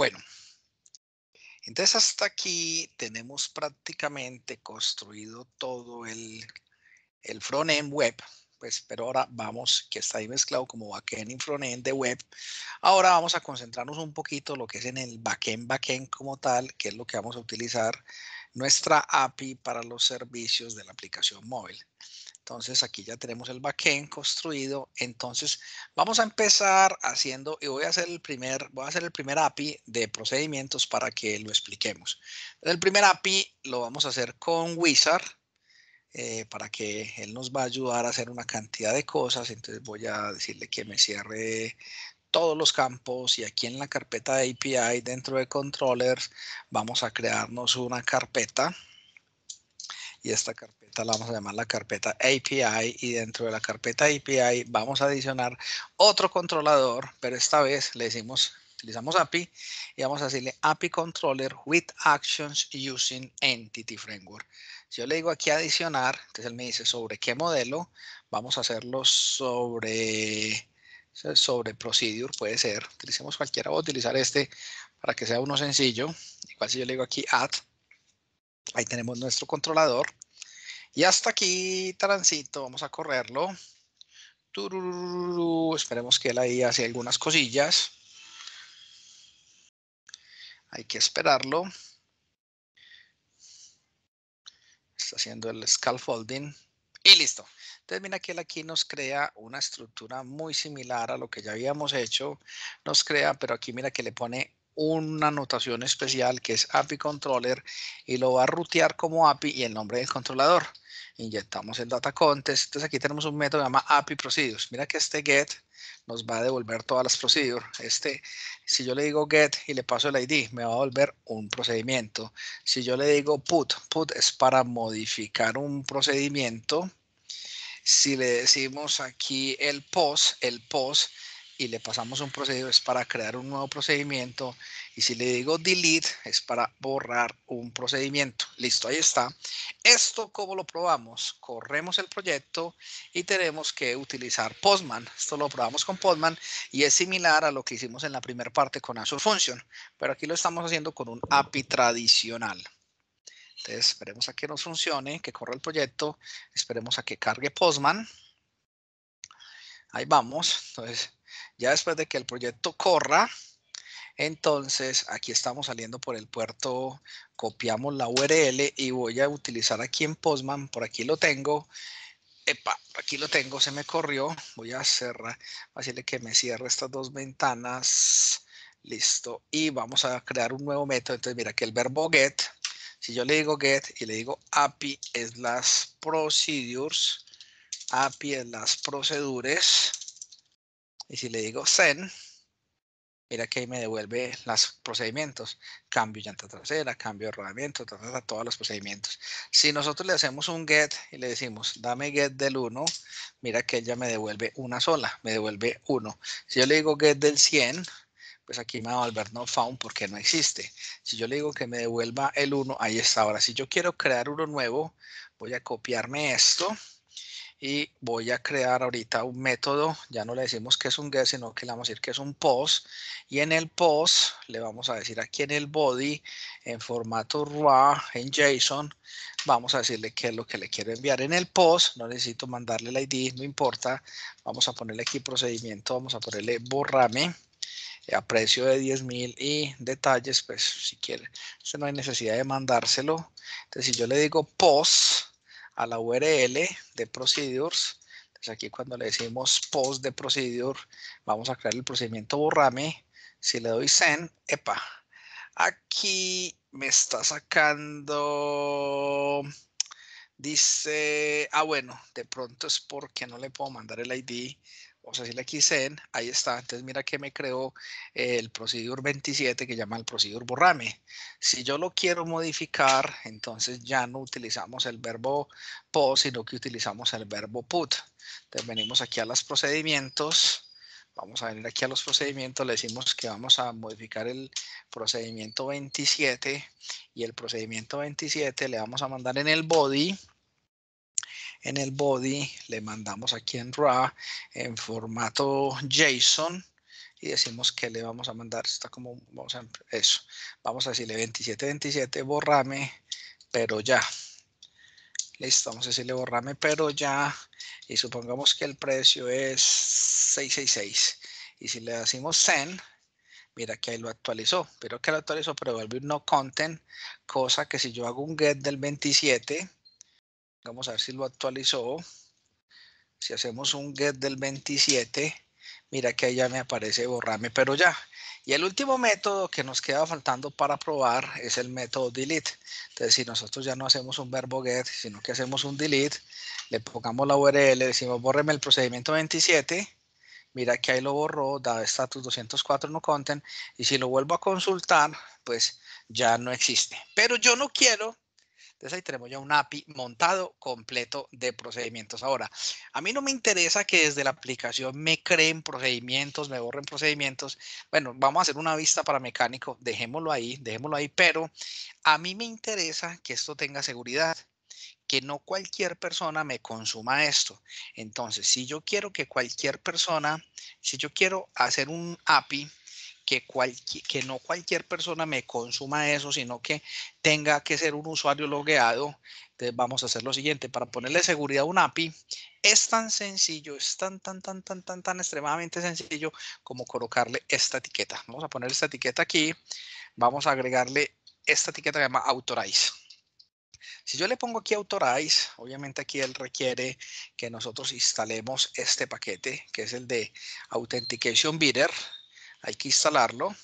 Bueno, entonces hasta aquí tenemos prácticamente construido todo el, frontend front-end web, pues, pero ahora vamos, que está ahí mezclado como backend y frontend de web. Ahora vamos a concentrarnos un poquito lo que es en el backend, backend como tal, que es lo que vamos a utilizar nuestra API para los servicios de la aplicación móvil. Entonces aquí ya tenemos el backend construido. Entonces vamos a empezar haciendo y voy a hacer el primer, voy a hacer el primer API de procedimientos para que lo expliquemos. El primer API lo vamos a hacer con Wizard eh, para que él nos va a ayudar a hacer una cantidad de cosas. Entonces voy a decirle que me cierre todos los campos y aquí en la carpeta de API dentro de controllers vamos a crearnos una carpeta y esta carpeta la vamos a llamar la carpeta API y dentro de la carpeta API vamos a adicionar otro controlador, pero esta vez le decimos, utilizamos API y vamos a decirle API controller with actions using entity framework. Si yo le digo aquí adicionar, entonces él me dice sobre qué modelo, vamos a hacerlo sobre sobre procedure puede ser, utilicemos cualquiera, voy a utilizar este para que sea uno sencillo, igual si yo le digo aquí add, ahí tenemos nuestro controlador y hasta aquí, Tarancito, vamos a correrlo. esperemos que él ahí hace algunas cosillas. Hay que esperarlo. Está haciendo el scaffolding. Y listo. Entonces, mira que él aquí nos crea una estructura muy similar a lo que ya habíamos hecho. Nos crea, pero aquí mira que le pone una anotación especial que es API Controller y lo va a rutear como API y el nombre del controlador. Inyectamos el data contest. Entonces aquí tenemos un método que se llama API Procedures. Mira que este get nos va a devolver todas las procedures. Este, si yo le digo get y le paso el ID, me va a devolver un procedimiento. Si yo le digo put, put es para modificar un procedimiento. Si le decimos aquí el post, el post y le pasamos un procedimiento, es para crear un nuevo procedimiento. Y si le digo delete, es para borrar un procedimiento. Listo, ahí está. Esto, ¿cómo lo probamos? Corremos el proyecto y tenemos que utilizar Postman. Esto lo probamos con Postman y es similar a lo que hicimos en la primera parte con Azure Function. Pero aquí lo estamos haciendo con un API tradicional. Entonces, esperemos a que nos funcione, que corra el proyecto. Esperemos a que cargue Postman. Ahí vamos. Entonces, ya después de que el proyecto corra, entonces aquí estamos saliendo por el puerto, copiamos la URL y voy a utilizar aquí en Postman, por aquí lo tengo. Epa, aquí lo tengo, se me corrió. Voy a cerrar, decirle que me cierre estas dos ventanas. Listo. Y vamos a crear un nuevo método. Entonces, mira que el verbo get, si yo le digo get y le digo API es las procedures, API es las procedures, y si le digo send, mira que ahí me devuelve los procedimientos. Cambio llanta trasera, cambio de rodamiento, todos los procedimientos. Si nosotros le hacemos un get y le decimos dame get del 1, mira que ella me devuelve una sola, me devuelve 1. Si yo le digo get del 100, pues aquí me va a volver no found porque no existe. Si yo le digo que me devuelva el 1, ahí está. Ahora, si yo quiero crear uno nuevo, voy a copiarme esto y voy a crear ahorita un método, ya no le decimos que es un get, sino que le vamos a decir que es un post, y en el post le vamos a decir aquí en el body, en formato raw, en JSON, vamos a decirle qué es lo que le quiero enviar en el post, no necesito mandarle el ID, no importa, vamos a ponerle aquí procedimiento, vamos a ponerle borrame, eh, a precio de 10.000 y detalles, pues si quiere, no hay necesidad de mandárselo, entonces si yo le digo post, a la URL de procedures. Entonces pues aquí cuando le decimos post de procedure, vamos a crear el procedimiento borrame. Si le doy send, epa, aquí me está sacando, dice, ah bueno, de pronto es porque no le puedo mandar el ID o sea, si aquí sen, ahí está. Entonces mira que me creó el procedure 27 que llama el procedure borrame. Si yo lo quiero modificar, entonces ya no utilizamos el verbo post, sino que utilizamos el verbo put. Entonces venimos aquí a los procedimientos. Vamos a venir aquí a los procedimientos, le decimos que vamos a modificar el procedimiento 27 y el procedimiento 27 le vamos a mandar en el body en el body, le mandamos aquí en RAW en formato JSON y decimos que le vamos a mandar, está como, vamos a, em, eso, vamos a decirle 2727, borrame, pero ya. Listo, vamos a decirle borrame, pero ya. Y supongamos que el precio es 666. Y si le decimos send, mira que ahí lo actualizó. Pero que lo actualizó, pero vuelve un no content, cosa que si yo hago un get del 27, Vamos a ver si lo actualizó. Si hacemos un get del 27, mira que ahí ya me aparece borrame, pero ya. Y el último método que nos queda faltando para probar es el método delete. Entonces, si nosotros ya no hacemos un verbo get, sino que hacemos un delete, le pongamos la URL, decimos bórreme el procedimiento 27, mira que ahí lo borró, da status 204 no content, y si lo vuelvo a consultar, pues ya no existe. Pero yo no quiero entonces ahí tenemos ya un API montado completo de procedimientos. Ahora, a mí no me interesa que desde la aplicación me creen procedimientos, me borren procedimientos. Bueno, vamos a hacer una vista para mecánico, dejémoslo ahí, dejémoslo ahí, pero a mí me interesa que esto tenga seguridad que no cualquier persona me consuma esto. Entonces, si yo quiero que cualquier persona, si yo quiero hacer un API que, que no cualquier persona me consuma eso, sino que tenga que ser un usuario logueado. Entonces vamos a hacer lo siguiente, para ponerle seguridad a un API, es tan sencillo, es tan, tan, tan, tan, tan, tan extremadamente sencillo como colocarle esta etiqueta. Vamos a poner esta etiqueta aquí, vamos a agregarle esta etiqueta que se llama Authorize. Si yo le pongo aquí Authorize, obviamente aquí él requiere que nosotros instalemos este paquete, que es el de Authentication Bidder. Hay que instalarlo.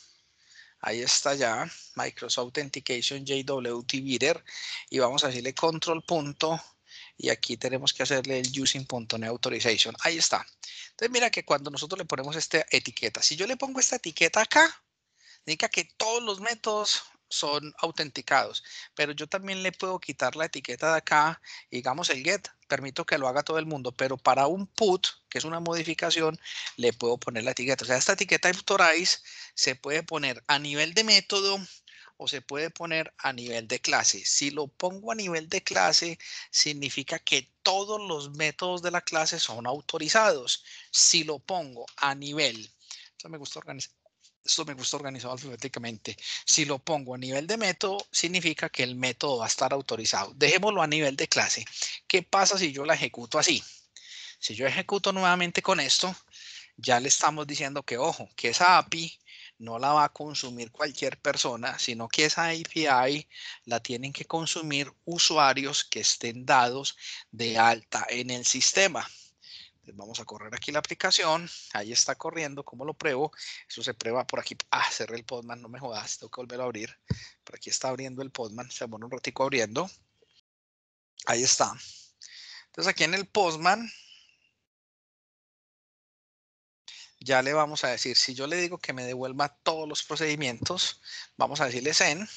Ahí está ya Microsoft Authentication JWT Beater y vamos a decirle control punto y aquí tenemos que hacerle el using.neautorization. Ahí está. Entonces mira que cuando nosotros le ponemos esta etiqueta, si yo le pongo esta etiqueta acá, indica que todos los métodos son autenticados, pero yo también le puedo quitar la etiqueta de acá, digamos el get, permito que lo haga todo el mundo, pero para un put, que es una modificación, le puedo poner la etiqueta. O sea, esta etiqueta autorize se puede poner a nivel de método o se puede poner a nivel de clase. Si lo pongo a nivel de clase, significa que todos los métodos de la clase son autorizados. Si lo pongo a nivel, esto me gusta organizar, esto me gusta organizado alfabéticamente. Si lo pongo a nivel de método, significa que el método va a estar autorizado. Dejémoslo a nivel de clase. ¿Qué pasa si yo la ejecuto así? Si yo ejecuto nuevamente con esto, ya le estamos diciendo que, ojo, que esa API no la va a consumir cualquier persona, sino que esa API la tienen que consumir usuarios que estén dados de alta en el sistema vamos a correr aquí la aplicación, ahí está corriendo, ¿cómo lo pruebo? Eso se prueba por aquí, ah, cerré el postman, no me jodas, tengo que volverlo a abrir, por aquí está abriendo el postman, se demora un ratico abriendo, ahí está. Entonces aquí en el Postman ya le vamos a decir, si yo le digo que me devuelva todos los procedimientos, vamos a decirle en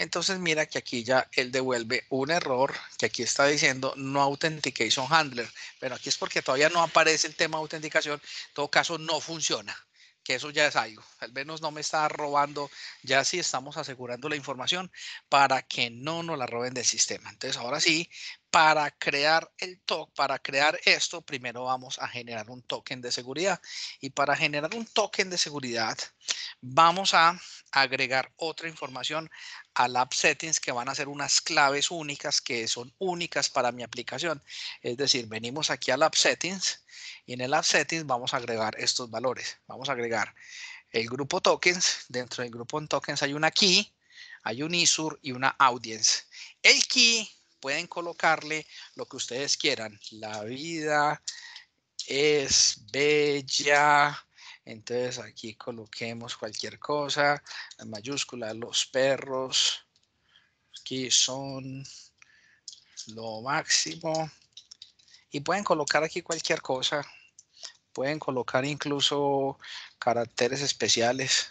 entonces mira que aquí ya él devuelve un error que aquí está diciendo no authentication handler, pero aquí es porque todavía no aparece el tema de autenticación, en todo caso no funciona, que eso ya es algo, al menos no me está robando, ya sí estamos asegurando la información para que no nos la roben del sistema. Entonces ahora sí para crear el token, para crear esto, primero vamos a generar un token de seguridad. Y para generar un token de seguridad, vamos a agregar otra información al app settings que van a ser unas claves únicas que son únicas para mi aplicación. Es decir, venimos aquí al app settings y en el app settings vamos a agregar estos valores. Vamos a agregar el grupo tokens. Dentro del grupo tokens hay una key, hay un ISUR y una audience. El key pueden colocarle lo que ustedes quieran. La vida es bella. Entonces aquí coloquemos cualquier cosa, la mayúscula, los perros, aquí son lo máximo. Y pueden colocar aquí cualquier cosa, pueden colocar incluso caracteres especiales,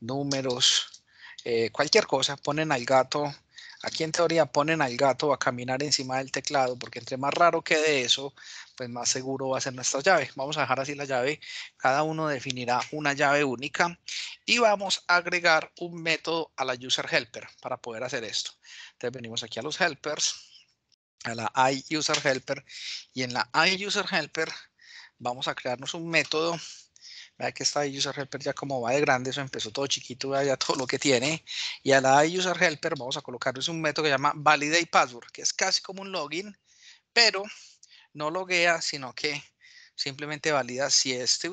números, eh, cualquier cosa. Ponen al gato Aquí en teoría ponen al gato a caminar encima del teclado, porque entre más raro quede eso, pues más seguro va a ser nuestra llave. Vamos a dejar así la llave. Cada uno definirá una llave única y vamos a agregar un método a la user helper para poder hacer esto. Entonces venimos aquí a los helpers, a la iUserHelper y en la iUserHelper vamos a crearnos un método Vea que esta user helper ya como va de grande, eso empezó todo chiquito, vea ya todo lo que tiene. Y a la user helper vamos a colocarles un método que se llama validate password, que es casi como un login, pero no loguea, sino que simplemente valida si, este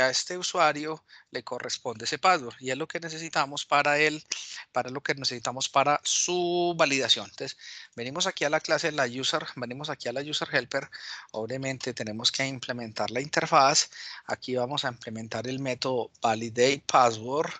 a este usuario le corresponde ese password y es lo que necesitamos para él, para lo que necesitamos para su validación. Entonces, venimos aquí a la clase la user, venimos aquí a la user helper, obviamente tenemos que implementar la interfaz, aquí vamos a implementar el método validate password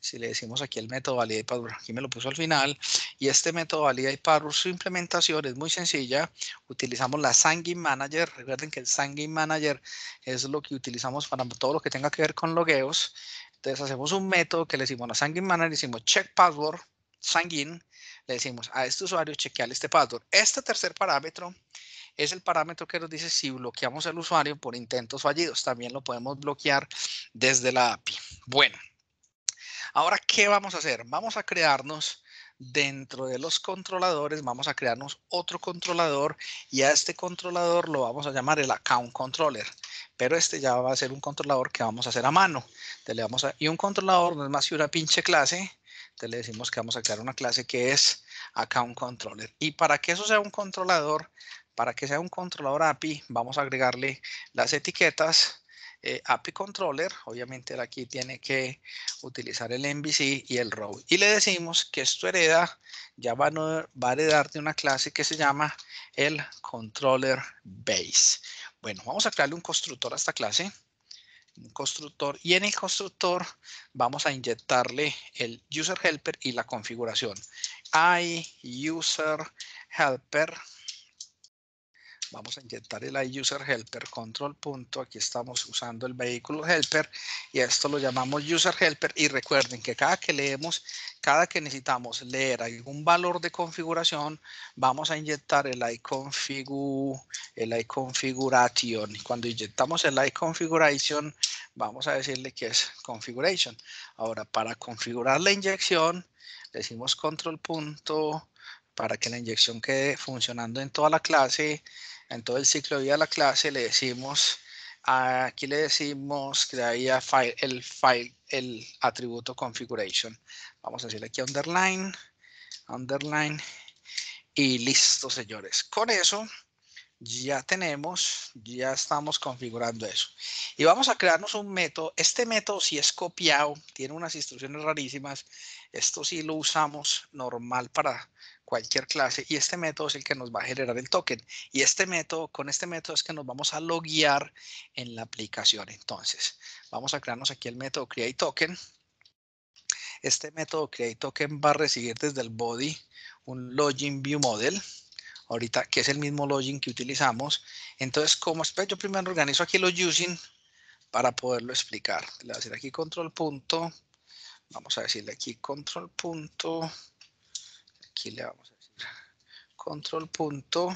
si le decimos aquí el método validate password, aquí me lo puso al final, y este método validate password su implementación es muy sencilla, utilizamos la Sanguine Manager, recuerden que el Sanguine Manager es lo que utilizamos para todo lo que tenga que ver con logueos, entonces hacemos un método que le decimos a Sanguine Manager, le decimos check password, Sanguine, le decimos a este usuario chequear este password. Este tercer parámetro es el parámetro que nos dice si bloqueamos al usuario por intentos fallidos, también lo podemos bloquear desde la API. Bueno. Ahora, ¿qué vamos a hacer? Vamos a crearnos dentro de los controladores, vamos a crearnos otro controlador y a este controlador lo vamos a llamar el account controller. Pero este ya va a ser un controlador que vamos a hacer a mano. le vamos a, y un controlador no es más que una pinche clase. Entonces le decimos que vamos a crear una clase que es account controller. Y para que eso sea un controlador, para que sea un controlador API, vamos a agregarle las etiquetas eh, API Controller, obviamente aquí tiene que utilizar el MVC y el row. Y le decimos que esto hereda, ya va, a heredar de una clase que se llama el Controller Base. Bueno, vamos a crearle un constructor a esta clase. Un constructor y en el constructor vamos a inyectarle el user helper y la configuración. I user helper vamos a inyectar el iUserHelper control punto aquí estamos usando el vehículo helper y esto lo llamamos user helper y recuerden que cada que leemos cada que necesitamos leer algún valor de configuración vamos a inyectar el el iConfiguration cuando inyectamos el iConfiguration vamos a decirle que es configuration ahora para configurar la inyección decimos control punto para que la inyección quede funcionando en toda la clase en todo el ciclo de vida de la clase le decimos, aquí le decimos, crearía el file, el atributo configuration. Vamos a decirle aquí underline, underline y listo, señores. Con eso ya tenemos, ya estamos configurando eso. Y vamos a crearnos un método. Este método si es copiado, tiene unas instrucciones rarísimas. Esto sí lo usamos normal para cualquier clase y este método es el que nos va a generar el token. Y este método, con este método es que nos vamos a loguear en la aplicación. Entonces, vamos a crearnos aquí el método create token. Este método create token va a recibir desde el body un login view model ahorita, que es el mismo login que utilizamos. Entonces, como yo primero organizo aquí los using para poderlo explicar. Le voy a decir aquí control punto. Vamos a decirle aquí control punto. Aquí le vamos a decir control punto.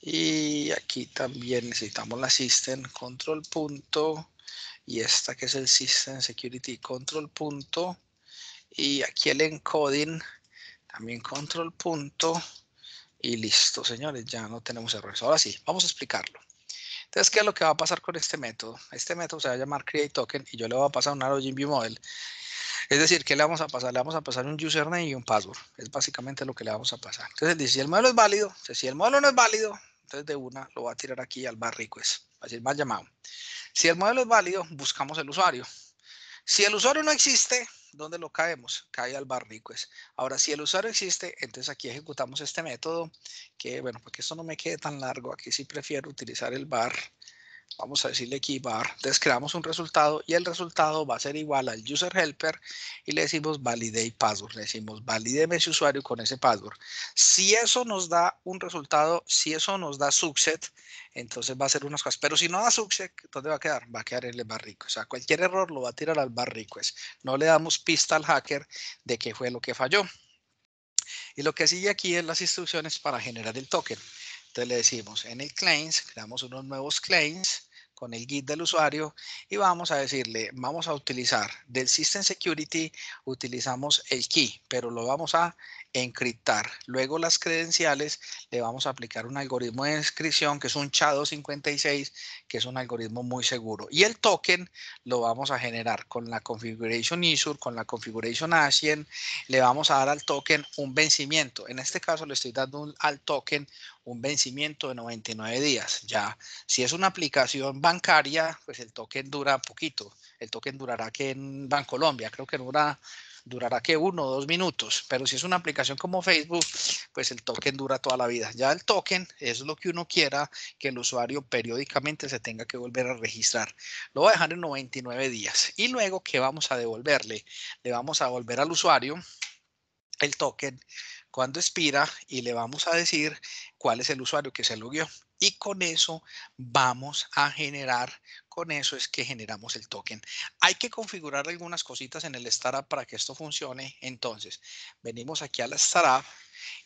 Y aquí también necesitamos la system control punto. Y esta que es el system security control punto. Y aquí el encoding también control punto y listo, señores, ya no tenemos errores. Ahora sí, vamos a explicarlo. Entonces, ¿qué es lo que va a pasar con este método? Este método se va a llamar create token y yo le voy a pasar un origin view model. Es decir, ¿qué le vamos a pasar? Le vamos a pasar un username y un password. Es básicamente lo que le vamos a pasar. Entonces, si el modelo es válido, si el modelo no es válido, entonces de una lo va a tirar aquí al bar request, decir, más llamado. Si el modelo es válido, buscamos el usuario. Si el usuario no existe, ¿dónde lo caemos? Cae al bar request. Ahora, si el usuario existe, entonces aquí ejecutamos este método que, bueno, porque esto no me quede tan largo, aquí sí prefiero utilizar el bar vamos a decirle aquí bar, entonces creamos un resultado y el resultado va a ser igual al user helper y le decimos validate password, le decimos valideme ese usuario con ese password. Si eso nos da un resultado, si eso nos da success, entonces va a ser unas cosas, pero si no da success, ¿dónde va a quedar? Va a quedar en el bar o sea, cualquier error lo va a tirar al bar es No le damos pista al hacker de qué fue lo que falló. Y lo que sigue aquí es las instrucciones para generar el token. Entonces le decimos en el claims, creamos unos nuevos claims con el git del usuario y vamos a decirle, vamos a utilizar del System Security, utilizamos el key, pero lo vamos a encriptar. Luego las credenciales le vamos a aplicar un algoritmo de inscripción que es un CHADO56, que es un algoritmo muy seguro. Y el token lo vamos a generar con la configuration issue, con la configuration ASIEN, le vamos a dar al token un vencimiento. En este caso le estoy dando al token un vencimiento de 99 días. Ya, si es una aplicación bancaria, pues el token dura poquito. El token durará que en Bancolombia, creo que dura, durará que uno o dos minutos. Pero si es una aplicación como Facebook, pues el token dura toda la vida. Ya el token es lo que uno quiera que el usuario periódicamente se tenga que volver a registrar. Lo voy a dejar en 99 días. Y luego, ¿qué vamos a devolverle? Le vamos a devolver al usuario el token cuando expira y le vamos a decir cuál es el usuario que se logueó. Y con eso vamos a generar, con eso es que generamos el token. Hay que configurar algunas cositas en el startup para que esto funcione. Entonces, venimos aquí a la startup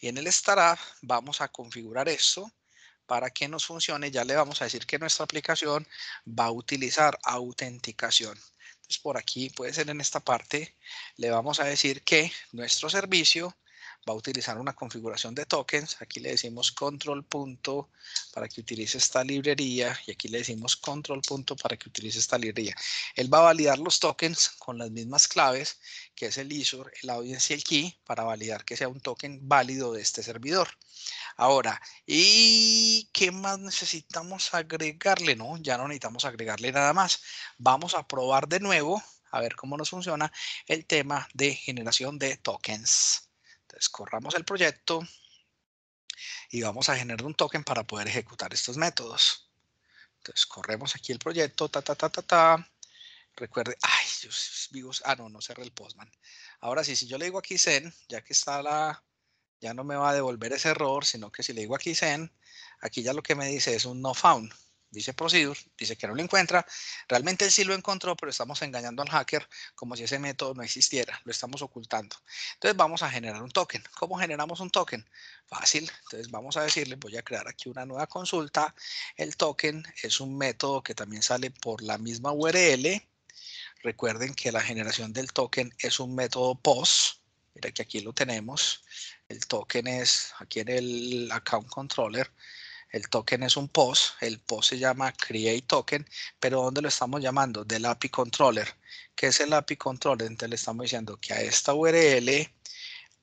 y en el startup vamos a configurar esto para que nos funcione. Ya le vamos a decir que nuestra aplicación va a utilizar autenticación. Entonces, por aquí puede ser en esta parte, le vamos a decir que nuestro servicio va a utilizar una configuración de tokens. Aquí le decimos control punto para que utilice esta librería y aquí le decimos control punto para que utilice esta librería. Él va a validar los tokens con las mismas claves que es el ISOR, el audience y el key para validar que sea un token válido de este servidor. Ahora, ¿y qué más necesitamos agregarle? No, ya no necesitamos agregarle nada más. Vamos a probar de nuevo a ver cómo nos funciona el tema de generación de tokens. Pues, corramos el proyecto y vamos a generar un token para poder ejecutar estos métodos. Entonces corremos aquí el proyecto, ta, ta, ta, ta, ta. Recuerde, ay, Dios vivo, ah, no, no cerré el postman. Ahora sí, si yo le digo aquí Zen, ya que está la, ya no me va a devolver ese error, sino que si le digo aquí Zen, aquí ya lo que me dice es un no found dice procedure, dice que no lo encuentra. Realmente él sí lo encontró, pero estamos engañando al hacker como si ese método no existiera, lo estamos ocultando. Entonces vamos a generar un token. ¿Cómo generamos un token? Fácil, entonces vamos a decirle, voy a crear aquí una nueva consulta. El token es un método que también sale por la misma URL. Recuerden que la generación del token es un método POST. Mira que aquí lo tenemos. El token es aquí en el account controller el token es un POS, el POS se llama Create Token, pero ¿dónde lo estamos llamando? Del API Controller. ¿Qué es el API Controller? Entonces le estamos diciendo que a esta URL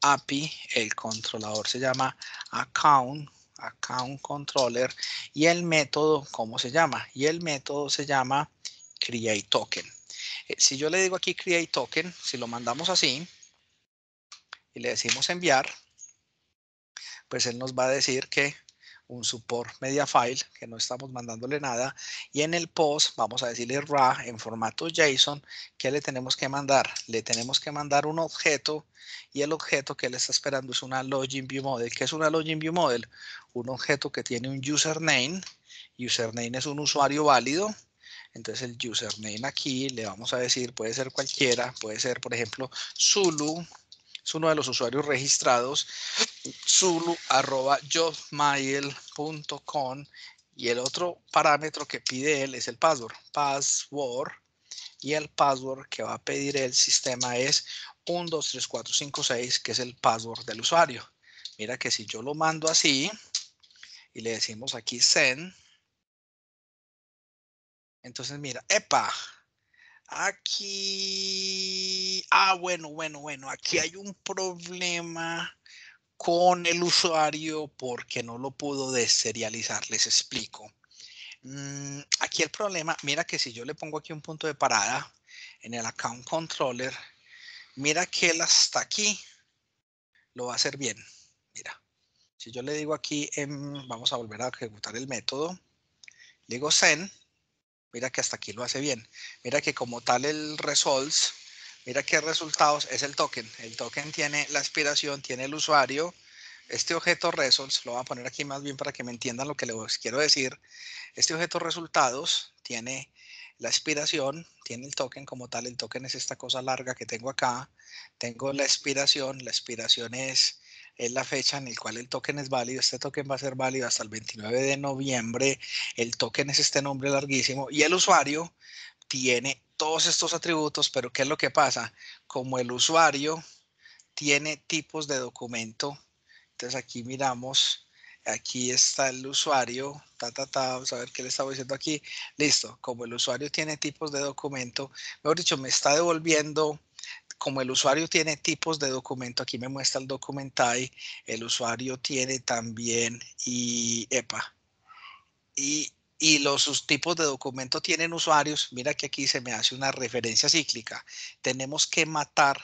API, el controlador se llama Account, Account Controller, y el método, ¿cómo se llama? Y el método se llama Create Token. Eh, si yo le digo aquí Create Token, si lo mandamos así y le decimos enviar, pues él nos va a decir que un support media file, que no estamos mandándole nada, y en el post vamos a decirle RA en formato JSON, ¿qué le tenemos que mandar? Le tenemos que mandar un objeto, y el objeto que le está esperando es una Login View Model. que es una Login View Model? Un objeto que tiene un username, username es un usuario válido, entonces el username aquí le vamos a decir, puede ser cualquiera, puede ser por ejemplo Zulu, es uno de los usuarios registrados, zulu.jobmail.com y el otro parámetro que pide él es el password, password, y el password que va a pedir el sistema es 123456, que es el password del usuario. Mira que si yo lo mando así y le decimos aquí send, entonces mira, ¡epa! Aquí, ah, bueno, bueno, bueno, aquí hay un problema con el usuario porque no lo pudo deserializar, les explico. Mm, aquí el problema, mira que si yo le pongo aquí un punto de parada en el account controller, mira que él hasta aquí lo va a hacer bien. Mira, si yo le digo aquí, vamos a volver a ejecutar el método, le digo send, Mira que hasta aquí lo hace bien. Mira que como tal el results, mira que resultados es el token. El token tiene la aspiración, tiene el usuario. Este objeto results, lo voy a poner aquí más bien para que me entiendan lo que les quiero decir. Este objeto resultados tiene la aspiración, tiene el token como tal, el token es esta cosa larga que tengo acá, tengo la aspiración, la aspiración es es la fecha en la cual el token es válido. Este token va a ser válido hasta el 29 de noviembre. El token es este nombre larguísimo y el usuario tiene todos estos atributos, pero ¿qué es lo que pasa? Como el usuario tiene tipos de documento, entonces aquí miramos aquí está el usuario, ta, ta, vamos a ver qué le estaba diciendo aquí, listo, como el usuario tiene tipos de documento, mejor dicho, me está devolviendo como el usuario tiene tipos de documento, aquí me muestra el documentai, el usuario tiene también y EPA. Y, los tipos de documento tienen usuarios. Mira que aquí se me hace una referencia cíclica. Tenemos que matar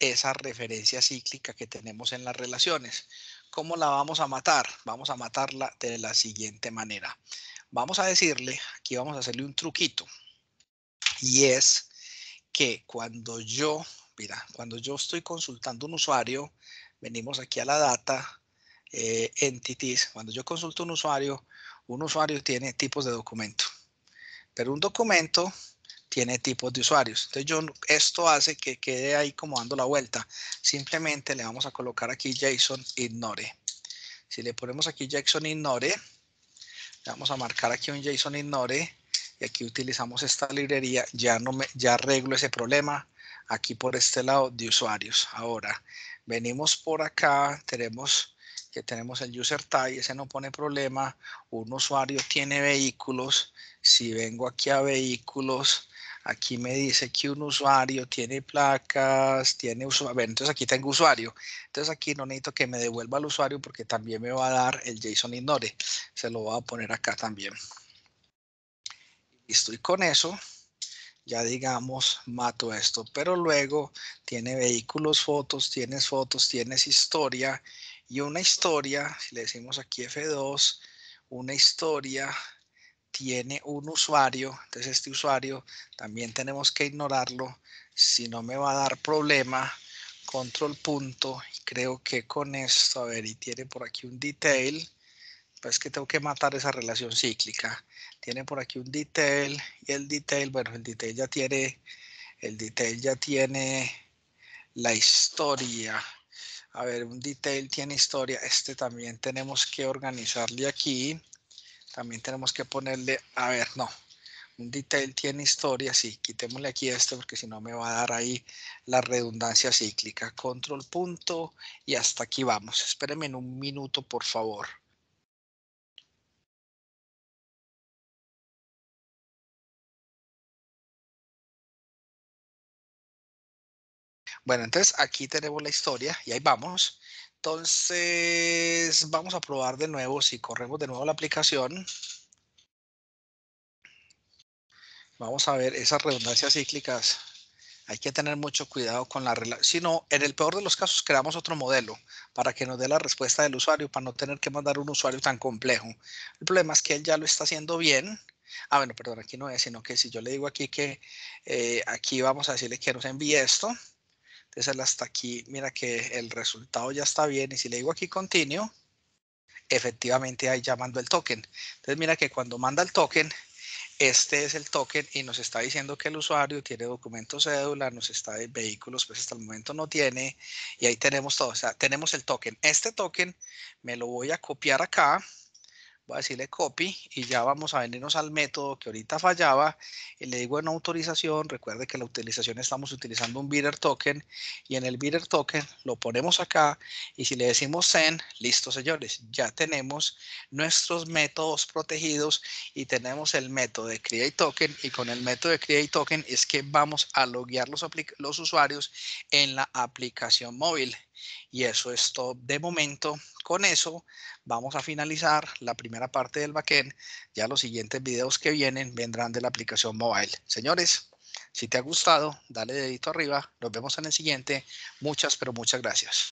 esa referencia cíclica que tenemos en las relaciones. ¿Cómo la vamos a matar? Vamos a matarla de la siguiente manera. Vamos a decirle, aquí vamos a hacerle un truquito. Y es que cuando yo Mira, cuando yo estoy consultando un usuario, venimos aquí a la data, eh, entities. Cuando yo consulto un usuario, un usuario tiene tipos de documento, pero un documento tiene tipos de usuarios. Entonces esto hace que quede ahí como dando la vuelta. Simplemente le vamos a colocar aquí JSON ignore. Si le ponemos aquí JSON ignore, le vamos a marcar aquí un JSON ignore y aquí utilizamos esta librería. Ya no me, ya arreglo ese problema aquí por este lado de usuarios. Ahora, venimos por acá, tenemos que tenemos el user type, ese no pone problema. Un usuario tiene vehículos. Si vengo aquí a vehículos, aquí me dice que un usuario tiene placas, tiene usuario. Entonces aquí tengo usuario. Entonces aquí no necesito que me devuelva el usuario porque también me va a dar el JSON ignore. Se lo voy a poner acá también. Estoy con eso ya digamos, mato esto, pero luego tiene vehículos, fotos, tienes fotos, tienes historia y una historia, si le decimos aquí F2, una historia tiene un usuario, entonces este usuario también tenemos que ignorarlo, si no me va a dar problema, control punto, creo que con esto, a ver, y tiene por aquí un detail, pues, es que tengo que matar esa relación cíclica. Tiene por aquí un detail y el detail, bueno, el detail ya tiene, el detail ya tiene la historia. A ver, un detail tiene historia. Este también tenemos que organizarle aquí. También tenemos que ponerle, a ver, no. Un detail tiene historia, sí, quitémosle aquí este porque si no me va a dar ahí la redundancia cíclica. Control punto y hasta aquí vamos. Espérenme en un minuto, por favor. Bueno, entonces aquí tenemos la historia y ahí vamos. Entonces vamos a probar de nuevo, si corremos de nuevo la aplicación, vamos a ver esas redundancias cíclicas. Hay que tener mucho cuidado con la relación. Si no, en el peor de los casos creamos otro modelo para que nos dé la respuesta del usuario, para no tener que mandar un usuario tan complejo. El problema es que él ya lo está haciendo bien. Ah, bueno, perdón, aquí no es, sino que si yo le digo aquí que eh, aquí vamos a decirle que nos envíe esto, entonces hasta aquí, mira que el resultado ya está bien. Y si le digo aquí continuo, efectivamente ahí ya mando el token. Entonces mira que cuando manda el token, este es el token y nos está diciendo que el usuario tiene documento cédula, nos está de vehículos, pues hasta el momento no tiene. Y ahí tenemos todo, o sea, tenemos el token. Este token me lo voy a copiar acá voy a decirle copy y ya vamos a venirnos al método que ahorita fallaba y le digo en autorización, recuerde que la utilización estamos utilizando un bidder token y en el bidder token lo ponemos acá y si le decimos send, listo señores, ya tenemos nuestros métodos protegidos y tenemos el método de create token y con el método de create token es que vamos a loguear los, los usuarios en la aplicación móvil y eso es todo de momento. Con eso vamos a finalizar la primera parte del backend. Ya los siguientes videos que vienen vendrán de la aplicación mobile. Señores, si te ha gustado, dale dedito arriba. Nos vemos en el siguiente. Muchas, pero muchas gracias.